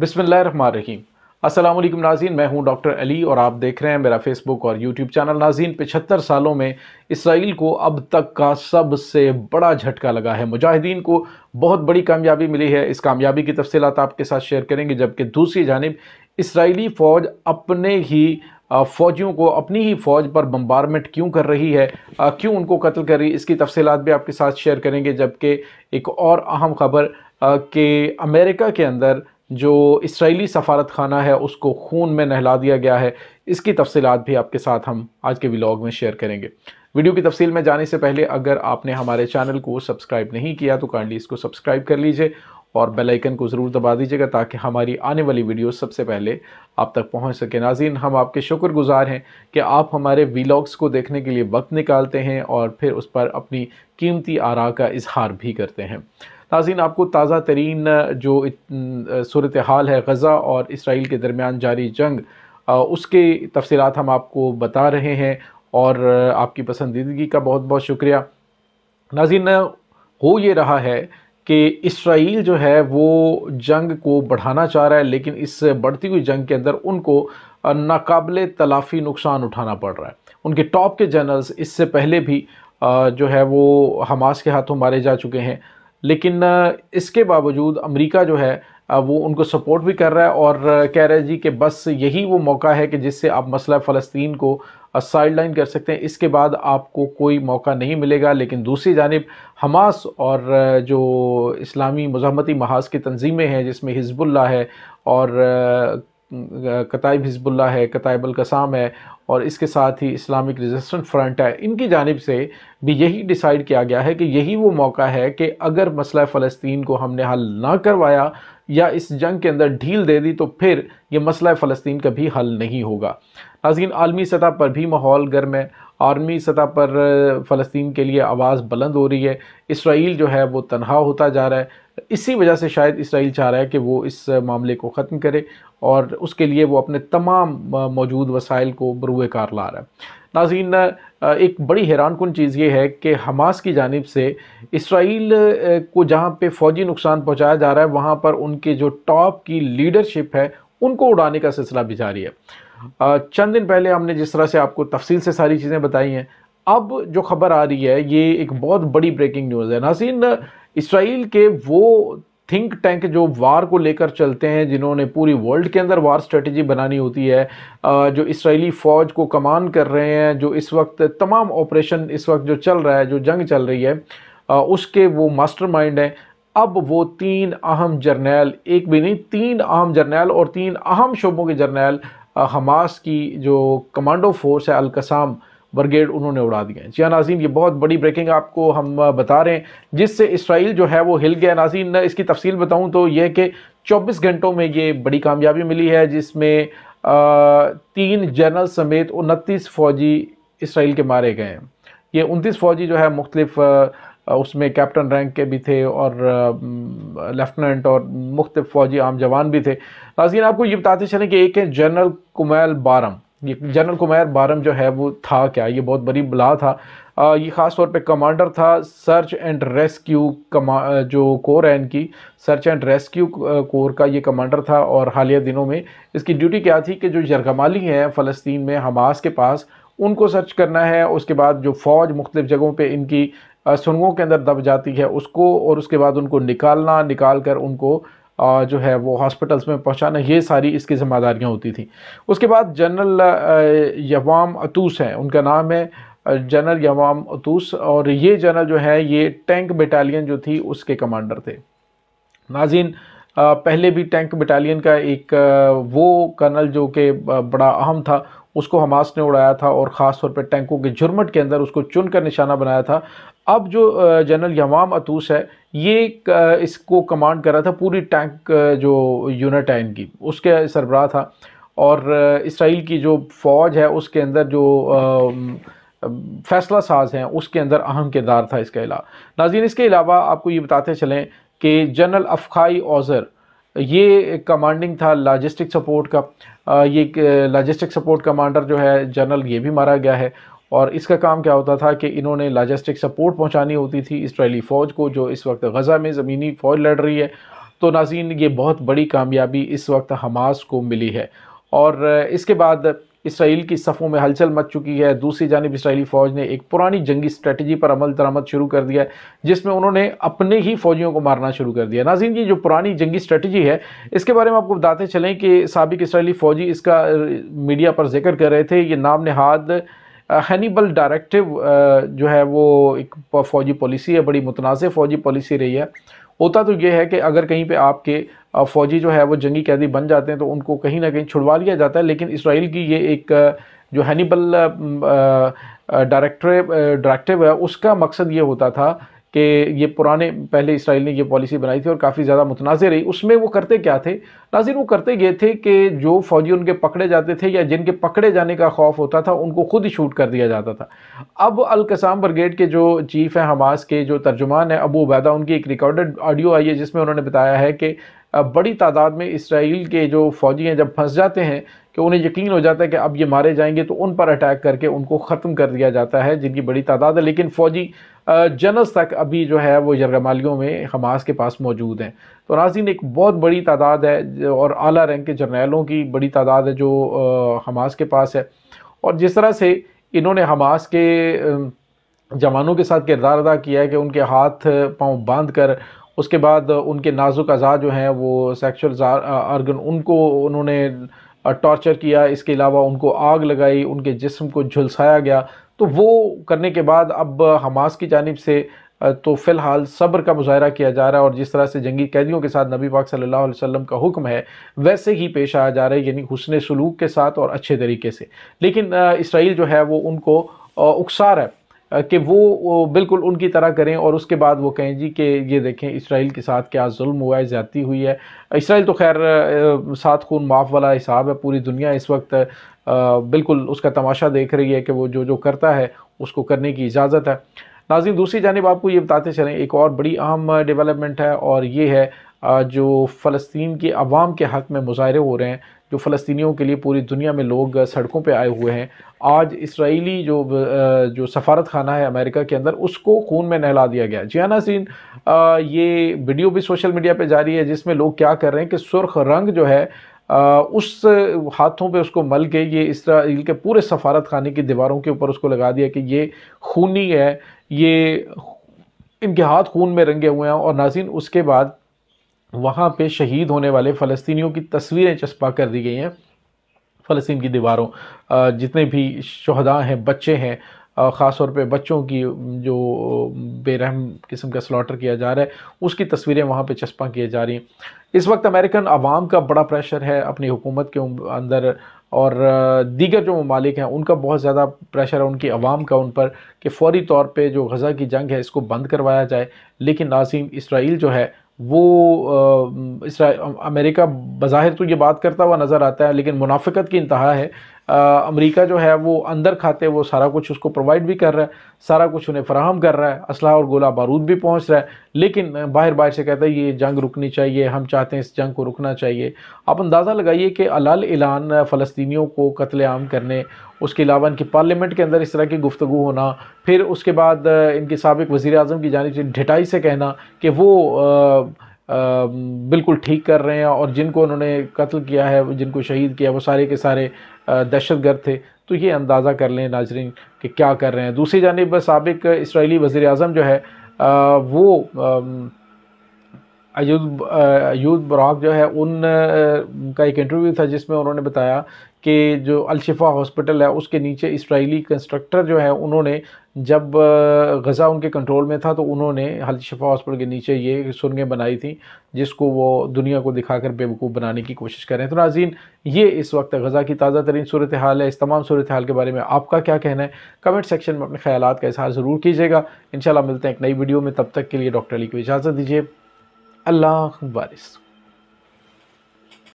बिसमीम असल नाजीन मैं हूं डॉक्टर अली और आप देख रहे हैं मेरा फेसबुक और यूट्यूब चैनल नाजीन पिछहत्तर सालों में इसराइल को अब तक का सबसे बड़ा झटका लगा है मुजाहिदीन को बहुत बड़ी कामयाबी मिली है इस कामयाबी की तफसीत आपके साथ शेयर करेंगे जबकि दूसरी जानब इसराइली फ़ौज अपने ही फ़ौजियों को अपनी ही फ़ौज पर बम्बारमेंट क्यों कर रही है क्यों उनको कत्ल कर रही है इसकी तफसीत भी आपके साथ शेयर करेंगे जबकि एक और अहम खबर कि अमेरिका के अंदर जो इसराइली सफारत खाना है उसको खून में नहला दिया गया है इसकी तफसीत भी आपके साथ हम आज के व्लॉग में शेयर करेंगे वीडियो की तफसील में जाने से पहले अगर आपने हमारे चैनल को सब्सक्राइब नहीं किया तो काइंडली इसको सब्सक्राइब कर लीजिए और बेल आइकन को ज़रूर दबा दीजिएगा ताकि हमारी आने वाली वीडियो सबसे पहले आप तक पहुंच सके नाजीन हम आपके शुक्रगुजार हैं कि आप हमारे वीलॉग्स को देखने के लिए वक्त निकालते हैं और फिर उस पर अपनी कीमती आरा का इजहार भी करते हैं नाजीन आपको ताज़ा तरीन जो सूरत हाल है गज़ा और इसराइल के दरमियान जारी जंग उसके तफसीत हम आपको बता रहे हैं और आपकी पसंदीदगी का बहुत बहुत शुक्रिया नाजीन हो ये रहा है कि इसराइल जो है वो जंग को बढ़ाना चाह रहा है लेकिन इस बढ़ती हुई जंग के अंदर उनको नाकबले तलाफ़ी नुकसान उठाना पड़ रहा है उनके टॉप के जनरल्स इससे पहले भी जो है वो हमास के हाथों मारे जा चुके हैं लेकिन इसके बावजूद अमेरिका जो है वो उनको सपोर्ट भी कर रहा है और कह रहा है जी कि बस यही वो मौका है कि जिससे आप मसला फ़लस्तीन को साइड लाइन कर सकते हैं इसके बाद आपको कोई मौका नहीं मिलेगा लेकिन दूसरी जानब हमास और जो इस्लामी मज़ामती महाज की तनजीमें हैं जिसमें हिजबुल्ला है और कतायब हिजबुल्ला है कताइब अलकसाम है और इसके साथ ही इस्लामिक रजिस्टेंस फ्रंट है इनकी जानब से भी यही डिसाइड किया गया है कि यही वो मौका है कि अगर मसला फ़लस्तीन को हमने हल ना करवाया या इस जंग के अंदर ढील दे दी तो फिर ये मसला फ़लस्तीन कभी हल नहीं होगा नाजीन आलमी सतह पर भी माहौल गर्म है आर्मी सतह पर फ़लस्तीन के लिए आवाज़ बुलंद हो रही है इसराइल जो है वो तनहा होता जा रहा है इसी वजह से शायद इसराइल चाह रहा है कि वो इस मामले को ख़त्म करे और उसके लिए वो अपने तमाम मौजूद वसाइल को बरूए ला रहा है नाजीन एक बड़ी हैरान कन चीज़ ये है कि हमास की जानब से इसराइल को जहाँ पर फ़ौजी नुकसान पहुँचाया जा रहा है वहाँ पर उनके जो टॉप की लीडरशिप है उनको उड़ाने का सिलसिला भी जारी है चंद दिन पहले हमने जिस तरह से आपको तफसील से सारी चीज़ें बताई हैं अब जो खबर आ रही है ये एक बहुत बड़ी ब्रेकिंग न्यूज़ है नाजीन इसराइल के वो थिंक टैंक जो वार को लेकर चलते हैं जिन्होंने पूरी वर्ल्ड के अंदर वार स्ट्रेटजी बनानी होती है जो इसराइली फ़ौज को कमान कर रहे हैं जो इस वक्त तमाम ऑपरेशन इस वक्त जो चल रहा है जो जंग चल रही है उसके वो मास्टरमाइंड हैं अब वो तीन अहम जर्नैल एक भी नहीं तीन अहम जर्नैल और तीन अहम शोबों के जर्नैल हमास की जो कमांडो फोर्स है अलकसाम ब्रिगेड उन्होंने उड़ा दिए जी नाजीन ये बहुत बड़ी ब्रेकिंग आपको हम बता रहे हैं जिससे इसराइल जो है वो हिल गया नाजीन इसकी तफसील बताऊँ तो यह कि चौबीस घंटों में ये बड़ी कामयाबी मिली है जिसमें तीन जनरल समेत उनतीस फ़ौजी इसराइल के मारे गए हैं ये उनतीस फ़ौजी जो है मुख्तलिफ उसमें कैप्टन रैंक के भी थे और लेफ्टिनेंट और मुख्त फ़ौजी आम जवान भी थे नाजीन आपको ये बताते चलें कि एक है जनरल कुमैल बारम ये जनरल कुमार बारम जो है वो था क्या ये बहुत बड़ी बला था आ, ये ख़ास तौर पे कमांडर था सर्च एंड रेस्क्यू कमा जो कोर है इनकी सर्च एंड रेस्क्यू कोर का ये कमांडर था और हालिया दिनों में इसकी ड्यूटी क्या थी कि जो जरगमाली हैं फ़लस्तीन में हमास के पास उनको सर्च करना है उसके बाद जो फ़ौज मुख्तलिफ़ जगहों पर इनकी सुरंगों के अंदर दब जाती है उसको और उसके बाद उनको निकालना निकाल कर उनको जो है वो हॉस्पिटल्स में पहुंचाना ये सारी इसकी जिम्मेदारियाँ होती थी उसके बाद जनरल यवाम अतूस हैं उनका नाम है जनरल यवाम अतूस और ये जनरल जो है ये टैंक बटालियन जो थी उसके कमांडर थे नाजिन पहले भी टैंक बटालियन का एक वो कर्नल जो कि बड़ा अहम था उसको हमास ने उड़ाया था और ख़ास तौर पर टैंकों के झुरमट के अंदर उसको चुनकर निशाना बनाया था अब जो जनरल यमाम अतूस है ये इसको कमांड कर रहा था पूरी टैंक जो यूनिट है इनकी उसके सरबराह था और इसराइल की जो फ़ौज है उसके अंदर जो फैसला साज हैं उसके अंदर अहम किरदार था इसके अलावा नाजीन इसके अलावा आपको ये बताते चलें कि जनरल अफखाई ओज़र ये कमांडिंग था लॉजिस्टिक सपोर्ट का ये लॉजिस्टिक सपोर्ट कमांडर जो है जनरल ये भी मारा गया है और इसका काम क्या होता था कि इन्होंने लॉजिस्टिक सपोर्ट पहुंचानी होती थी इसराइली फ़ौज को जो इस वक्त गज़ा में ज़मीनी फ़ौज लड़ रही है तो नाजीन ये बहुत बड़ी कामयाबी इस वक्त हमास को मिली है और इसके बाद इसराइल की सफ़ों में हलचल मच चुकी है दूसरी जानब इसराइली फ़ौज ने एक पुरानी जंगी स्ट्रेटजी पर अमल दरामद शुरू कर दिया है जिसमें उन्होंने अपने ही फ़ौजियों को मारना शुरू कर दिया नाजीन की जो पुरानी जंगी स्ट्रेटजी है इसके बारे में आपको बताते चलें कि सबक इसराइली फ़ौजी इसका मीडिया पर जिक्र कर रहे थे ये नाम नहाद हैनीबल डायरेक्टिव जो है वो एक फ़ौजी पॉलिसी है बड़ी मुतनाज़ फ़ौजी पॉलिसी रही है होता तो ये है कि अगर कहीं पे आपके फ़ौजी जो है वो जंगी कैदी बन जाते हैं तो उनको कहीं ना कहीं छुड़वा लिया जाता है लेकिन इसराइल की ये एक जो हैनीबल डायरेक्टिव डायरेक्टिव है उसका मकसद ये होता था कि ये पुराने पहले इसराइल ने ये पॉलिसी बनाई थी और काफ़ी ज़्यादा मुतनाज़ रही उसमें वो करते क्या थे नाजिर वो करते ये थे कि जो फ़ौजी उनके पकड़े जाते थे या जिनके पकड़े जाने का खौफ होता था उनको खुद ही शूट कर दिया जाता था अब अलकसाम ब्रिगेड के जो चीफ़ हैं हमास के जो तर्जुमान है अबू उबैदा उनकी एक रिकॉर्डेड ऑडियो आई है जिसमें उन्होंने बताया है कि बड़ी तादाद में इसराइल के जो फ़ौजी हैं जब फंस जाते हैं तो उन्हें यकीन हो जाता है कि अब ये मारे जाएंगे तो उन पर अटैक करके उनको ख़त्म कर दिया जाता है जिनकी बड़ी तादाद है लेकिन फ़ौजी जनस तक अभी जो है वो यरगमालियों में हमास के पास मौजूद हैं तो नाजिन एक बहुत बड़ी तादाद है और अली रैंक के जर्नैलों की बड़ी तादाद है जो हमास के पास है और जिस तरह से इन्होंने हमास के जवानों के साथ किरदार अदा किया है कि उनके हाथ पाँव बांध कर उसके बाद उनके नाजुक अज़ा जो हैं वो सेक्शुअल आर्गन उनको उन्होंने टॉर्चर किया इसके अलावा उनको आग लगाई उनके जिस्म को झुलसाया गया तो वो करने के बाद अब हमास की जानब से तो फ़िलहाल सब्र का मुजाहरा किया जा रहा है और जिस तरह से जंगी कैदियों के साथ नबी पाक सल्लल्लाहु अलैहि वसल्लम का हुक्म है वैसे ही पेश आया जा रहा है यानी हुसन सलूक के साथ और अच्छे तरीके से लेकिन इसराइल जो है वो उनको उकसा रहा है कि वो, वो बिल्कुल उनकी तरह करें और उसके बाद वो कहें जी कि ये देखें इसराइल के साथ क्या जुल्म हुआ है ज़्यादा हुई है इसराइल तो खैर सात खून माफ़ वाला हिसाब है पूरी दुनिया इस वक्त बिल्कुल उसका तमाशा देख रही है कि वो जो जो करता है उसको करने की इजाज़त है नाजिन दूसरी जानब आपको ये बताते चलें एक और बड़ी अहम डेवलपमेंट है और ये है जो फ़लस्तीन की अवाम के हक़ में मुजाहरे हो रहे हैं जो फ़लस्तियों के लिए पूरी दुनिया में लोग सड़कों पर आए हुए हैं आज इसराइली जो जो सफारत खाना है अमेरिका के अंदर उसको खून में नहला दिया गया जिया हाँ सीन ये वीडियो भी सोशल मीडिया पर जारी है जिसमें लोग क्या कर रहे हैं कि सुर्ख रंग जो है आ, उस हाथों पे उसको मल के ये इसराइल के पूरे सफारत खाने की दीवारों के ऊपर उसको लगा दिया कि ये खूनी है ये इनके हाथ खून में रंगे हुए हैं और नाजिन उसके बाद वहाँ पे शहीद होने वाले फ़लस्तियों की तस्वीरें चस्पा कर दी गई हैं फ़लस्तीन की दीवारों जितने भी शहदा हैं बच्चे हैं ख़ास तौर पे बच्चों की जो बेरहम किस्म का स्लॉटर किया जा रहा है उसकी तस्वीरें वहाँ पे चस्पा किए जा रही हैं इस वक्त अमेरिकन आवाम का बड़ा प्रेशर है अपनी हुकूमत के अंदर और दीगर जो ममालिक हैं उनका बहुत ज़्यादा प्रेशर है उनकी आवाम का उन पर कि फौरी तौर पर जो गज़ा की जंग है इसको बंद करवाया जाए लेकिन नाजीम इसराइल जो है वो इसरा अमेरिका बज़ाहिर तो ये बात करता हुआ नज़र आता है लेकिन मुनाफिकत की इंतहा है अमेरिका जो है वो अंदर खाते वो सारा कुछ उसको प्रोवाइड भी कर रहा है सारा कुछ उन्हें फराहम कर रहा है असलाह और गोला बारूद भी पहुंच रहा है लेकिन बाहर बाहर से कहता है ये जंग रुकनी चाहिए हम चाहते हैं इस जंग को रुकना चाहिए आप अंदाज़ा लगाइए कि अलाल ऐलान फ़लस्तियों को कत्लेआम करने उसके अलावा इनकी पार्लियामेंट के अंदर इस तरह की गुफ्तु होना फिर उसके बाद इनके सबक वज़ी अजम की जानब से ढिटाई से कहना कि वो आ, आ, बिल्कुल ठीक कर रहे हैं और जिनको उन्होंने कत्ल किया है जिनको शहीद किया वो सारे के सारे दहशत गर्द थे तो ये अंदाज़ा कर लें नाजरन कि क्या कर रहे हैं दूसरी जानब सबक इसराइली वज़ी अजम जो है वो अयूद अयूद बराक जो है उन का एक इंटरव्यू था जिसमें उन्होंने बताया के जो अलशिफा हॉस्पिटल है उसके नीचे इसराइली कंस्ट्रक्टर जो है उन्होंने जब गज़ा उनके कंट्रोल में था तो उन्होंने अलशिफा हॉस्पिटल के नीचे ये सुरंगें बनाई थी जिसको वो दुनिया को दिखाकर बेवकूफ़ बनाने की कोशिश कर रहे हैं तो नाजीन ये इस वक्त गज़ा की ताज़ा तरीन सूरत हाल है इस तमाम सूरत हाल के बारे में आपका क्या कहना है कमेंट सेक्शन में अपने ख्याल का इजहार ज़रूर कीजिएगा इन मिलते हैं एक नई वीडियो में तब तक के लिए डॉक्टर अली को इजाज़त दीजिए अल्लाह वारिस